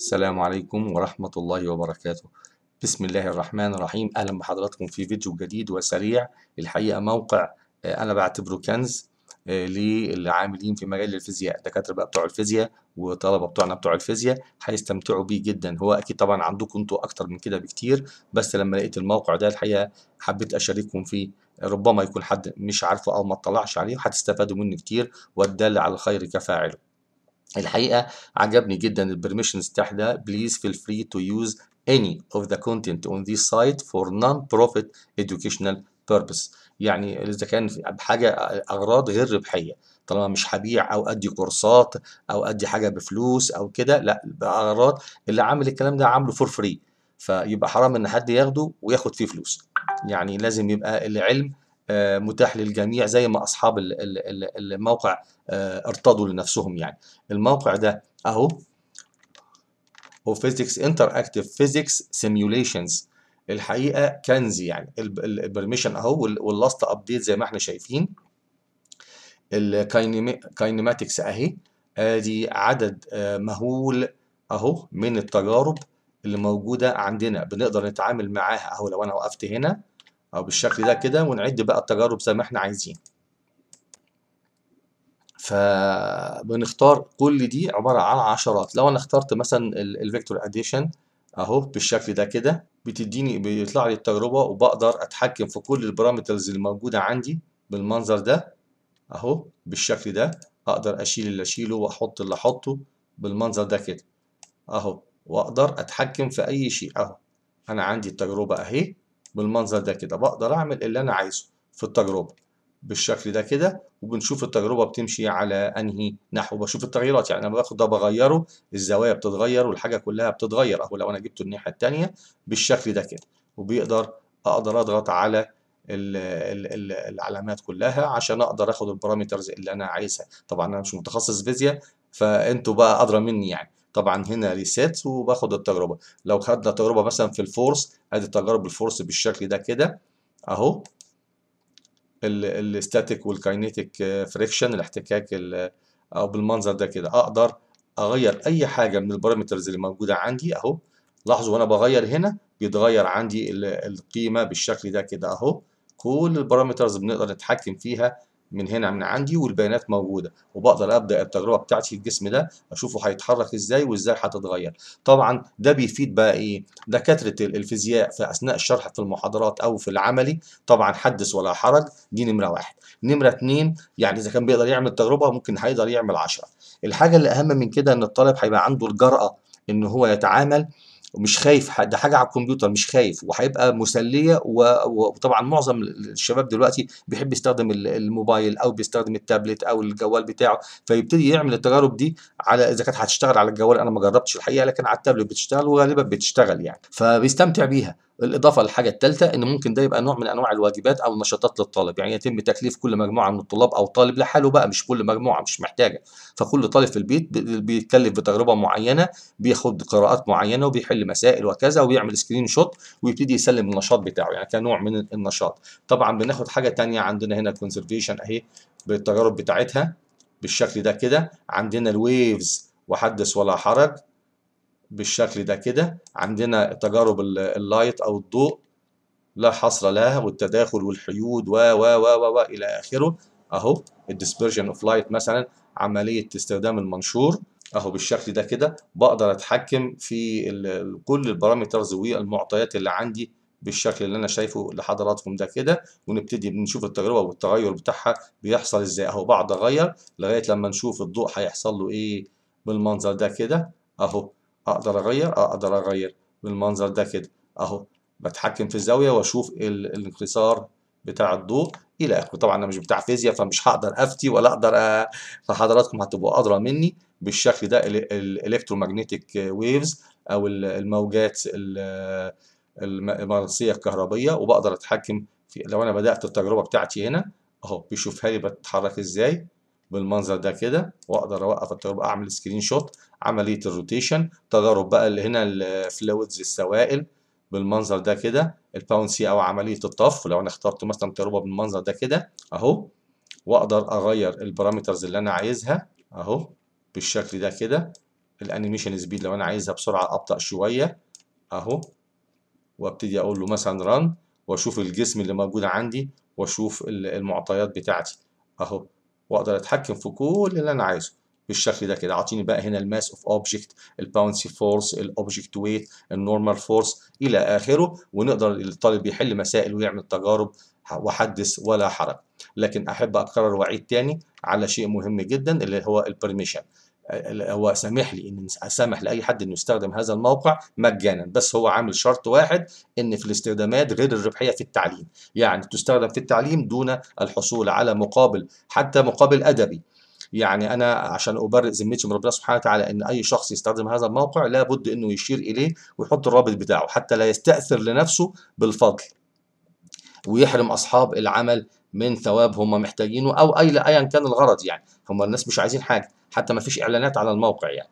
السلام عليكم ورحمة الله وبركاته بسم الله الرحمن الرحيم أهلا بحضراتكم في فيديو جديد وسريع الحقيقة موقع آه، أنا بعتبره كنز آه، للعاملين في مجال الفيزياء دكاترة بقى بتوع الفيزياء وطلبة بتوعنا بتوع الفيزياء هيستمتعوا بيه جدا هو أكيد طبعا عندكم انتوا أكتر من كده بكتير بس لما لقيت الموقع ده الحقيقة حبيت أشارككم فيه ربما يكون حد مش عارفه أو ما اطلعش عليه وهتستفادوا منه كتير والدل على الخير كفاعله الحقيقه عجبني جدا البرميشنز بتاعها ده بليز فيل فري تو يوز اني اوف ذا كونتنت اون ذي سايت فور نون بروفيت educational بيربس يعني اذا كان بحاجه اغراض غير ربحيه طالما مش هبيع او ادي كورسات او ادي حاجه بفلوس او كده لا باغراض اللي عامل الكلام ده عامله فور فري فيبقى حرام ان حد ياخده وياخد فيه فلوس يعني لازم يبقى العلم آه، متاح للجميع زي ما اصحاب الموقع آه، ارتضوا لنفسهم يعني الموقع ده اهو هو فيزيكس انتر فيزيكس سيميوليشنز الحقيقه كنز يعني البرميشن اهو واللاست ابديت زي ما احنا شايفين الكاينماتكس اهي ادي عدد آه، مهول اهو من التجارب اللي موجوده عندنا بنقدر نتعامل معاها اهو لو انا وقفت هنا او بالشكل ده كده ونعد بقى التجارب زي ما احنا عايزين فبنختار كل دي عبارة عن عشرات لو انا اخترت مثلا الفيكتور اديشن اهو بالشكل ده كده بتديني بيطلع لي التجربة وبقدر اتحكم في كل البارامترز الموجودة عندي بالمنظر ده اهو بالشكل ده اقدر اشيل اللي اشيله واحط اللي احطه بالمنظر ده كده اهو واقدر اتحكم في اي شيء اهو انا عندي التجربة اهي بالمنظر ده كده بقدر اعمل اللي انا عايزه في التجربه بالشكل ده كده وبنشوف التجربه بتمشي على انهي نحو بشوف التغييرات يعني انا باخد ده بغيره الزوايا بتتغير والحاجه كلها بتتغير اهو لو انا جبته الناحيه الثانيه بالشكل ده كده وبيقدر اقدر اضغط على الـ الـ العلامات كلها عشان اقدر اخد البارامترز اللي انا عايزها طبعا انا مش متخصص فيزياء فانتوا بقى ادرى مني يعني طبعا هنا ريسيت وباخد التجربه لو خدنا تجربه مثلا في الفورس ادي تجارب الفورس بالشكل ده كده اهو الستاتيك والكاينيتيك فريكشن الاحتكاك او بالمنظر ده كده اقدر اغير اي حاجه من البارامترز اللي موجوده عندي اهو لاحظوا وانا بغير هنا بيتغير عندي القيمه بالشكل ده كده اهو كل البارامترز بنقدر نتحكم فيها من هنا من عندي والبيانات موجودة وبقدر أبدأ التجربة بتاعتي في الجسم ده أشوفه هيتحرك إزاي وإزاي هتتغير طبعا ده بيفيد بقى إيه دكاترة الفيزياء في أثناء الشرح في المحاضرات أو في العملي طبعا حدث ولا حرج دي نمرة واحد نمرة اتنين يعني إذا كان بيقدر يعمل تجربة ممكن هيقدر يعمل عشرة الحاجة اللي أهم من كده إن الطالب هيبقى عنده الجرأة إن هو يتعامل ومش خايف ده حاجه على الكمبيوتر مش خايف وهيبقى مسليه وطبعا معظم الشباب دلوقتي بيحب يستخدم الموبايل او بيستخدم التابلت او الجوال بتاعه فيبتدي يعمل التجارب دي على اذا كانت هتشتغل على الجوال انا ما جربتش الحقيقه لكن على التابلت بتشتغل وغالبا بتشتغل يعني فبيستمتع بيها الاضافه للحاجه الثالثه ان ممكن ده يبقى نوع من انواع الواجبات او النشاطات للطالب يعني يتم تكليف كل مجموعه من الطلاب او طالب لحاله بقى مش كل مجموعه مش محتاجه فكل طالب في البيت بيتكلف بتجربه معينه بياخد قراءات معينه وبيحل مسائل وكذا وبيعمل سكرين شوت ويبتدي يسلم النشاط بتاعه يعني كنوع من النشاط طبعا بناخد حاجه ثانيه عندنا هنا الكونسرفيشن اهي بالتجارب بتاعتها بالشكل ده كده عندنا الويفز وحدث ولا حرج بالشكل ده كده عندنا تجارب اللايت او الضوء لا حصر لها والتداخل والحيود و و و و الى اخره اهو الديسبرجن اوف لايت مثلا عمليه استخدام المنشور اهو بالشكل ده كده بقدر اتحكم في كل البارامترز والمعطيات اللي عندي بالشكل اللي انا شايفه لحضراتكم ده كده ونبتدي بنشوف التجربه والتغير بتاعها بيحصل ازاي اهو بقعد اغير لغايه لما نشوف الضوء هيحصل له ايه بالمنظر ده كده اهو اقدر اغير آه، اقدر اغير بالمنظر ده كده اهو بتحكم في الزاويه واشوف الانكسار بتاع الضوء الى اخره طبعا انا مش بتاع فيزياء فمش هقدر افتي ولا اقدر أ... فحضراتكم هتبقوا ادرى مني بالشكل ده الالكترومagnetic ويفز او الموجات المغناطيسيه الكهربيه وبقدر اتحكم في لو انا بدات التجربه بتاعتي هنا اهو بيشوفها لي بتتحرك ازاي بالمنظر ده كده واقدر اوقف التجربه اعمل سكرين شوت عمليه الروتيشن تجارب بقى اللي هنا الفلويدز السوائل بالمنظر ده كده الباونسي او عمليه الطف لو انا اخترت مثلا تجربه بالمنظر ده كده اهو واقدر اغير البارامترز اللي انا عايزها اهو بالشكل ده كده الانيميشن سبيد لو انا عايزها بسرعه ابطا شويه اهو وابتدي اقول له مثلا ران واشوف الجسم اللي موجود عندي واشوف المعطيات بتاعتي اهو واقدر اتحكم في كل اللي انا عايزه بالشكل ده كده اعطيني بقى هنا الماس اوف اوبجكت الباونسي فورس الاوبجكت ويت النورمال فورس الى اخره ونقدر الطالب يحل مسائل ويعمل تجارب وحدث ولا حرج لكن احب اكرر واعيد تاني على شيء مهم جدا اللي هو البرميشن هو سامح لي ان اسامح لاي حد انه يستخدم هذا الموقع مجانا بس هو عامل شرط واحد ان في الاستخدامات غير الربحيه في التعليم يعني تستخدم في التعليم دون الحصول على مقابل حتى مقابل ادبي يعني انا عشان ابرئ ذمتي من ربنا سبحانه وتعالى ان اي شخص يستخدم هذا الموقع لابد انه يشير اليه ويحط الرابط بتاعه حتى لا يستاثر لنفسه بالفضل ويحرم اصحاب العمل من ثواب هم محتاجينه او اي ايا كان الغرض يعني هم الناس مش عايزين حاجه حتى ما فيش اعلانات على الموقع يعني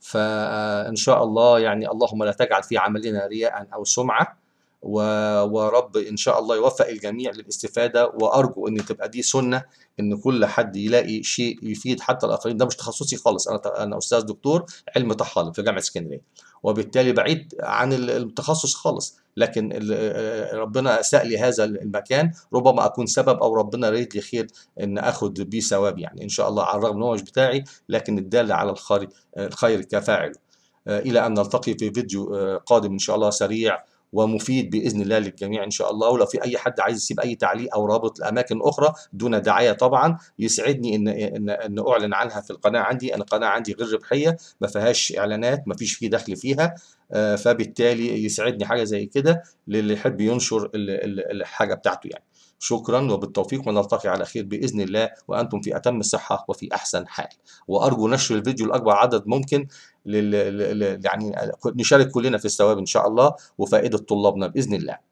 فان شاء الله يعني اللهم لا تجعل في عملنا رياء او سمعه و... ورب ان شاء الله يوفق الجميع للاستفاده وارجو ان تبقى دي سنه ان كل حد يلاقي شيء يفيد حتى الاخرين ده مش تخصصي خالص انا انا استاذ دكتور علم طحالب في جامعه اسكندريه وبالتالي بعيد عن التخصص خالص لكن آه، ربنا اساء لي هذا المكان ربما اكون سبب او ربنا ريد لي خير ان اخد بيه ثواب يعني ان شاء الله على الرغم ان هو مش بتاعي لكن الدال على الخير كفاعل آه، الى ان نلتقي في فيديو آه، قادم ان شاء الله سريع ومفيد باذن الله للجميع ان شاء الله ولو في اي حد عايز يسيب اي تعليق او رابط لاماكن اخرى دون دعايه طبعا يسعدني ان ان ان اعلن عنها في القناه عندي انا القناه عندي غير ربحيه ما فيهاش اعلانات ما فيش فيه دخل فيها آه، فبالتالي يسعدني حاجه زي كده للي يحب ينشر الحاجه بتاعته يعني شكرا وبالتوفيق ونلتقي على خير بإذن الله وأنتم في أتم الصحة وفي أحسن حال وأرجو نشر الفيديو لأكبر عدد ممكن لل... يعني نشارك كلنا في الثواب إن شاء الله وفائدة طلابنا بإذن الله